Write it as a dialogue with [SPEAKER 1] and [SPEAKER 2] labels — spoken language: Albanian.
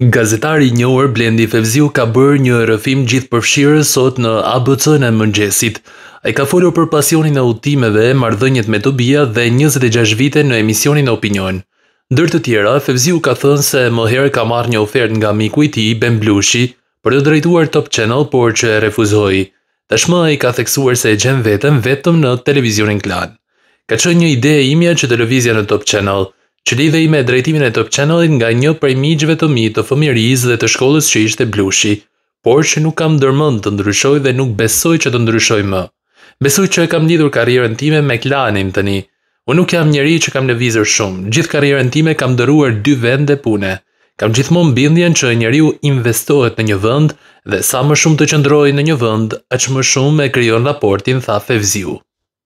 [SPEAKER 1] Gazetari i njohur Blendi Fevziu ka bërë një rrëfim gjithpërfshirës sot në ABC në mëngjesit. Ai ka folur për pasionin e udhimeve, marrëdhëniet me Tobia dhe 26 vite në emisionin Opinion. Ndër të tjera, Fevziu ka thënë se më herë ka marrë një ofertë nga miku i tij Ben Blushi për të drejtuar Top Channel, por që e refuzoi. Tashmë ai ka theksuar se e gjen veten vetëm në televizionin Klan. Ka qenë një ide e imja që televizia në Top Channel që i me drejtimin e Top Channelit nga një prej migjve të mi të fëmijërisë dhe të shkollës që ishte Blushi, por që nuk kam ndërmend të ndryshoj dhe nuk besoj që të ndryshoj më. Besoj që e kam lidhur karrierën time me klanin tani. Unë nuk jam njeri që kam lëvizur shumë. Gjithë karrierën time kam dëruar dy vende pune. Kam gjithmonë bindjen që njeriu investohet në një vend dhe sa më shumë të qëndrojë në një vend, aq më shumë e krijon raportin tha Fevziu.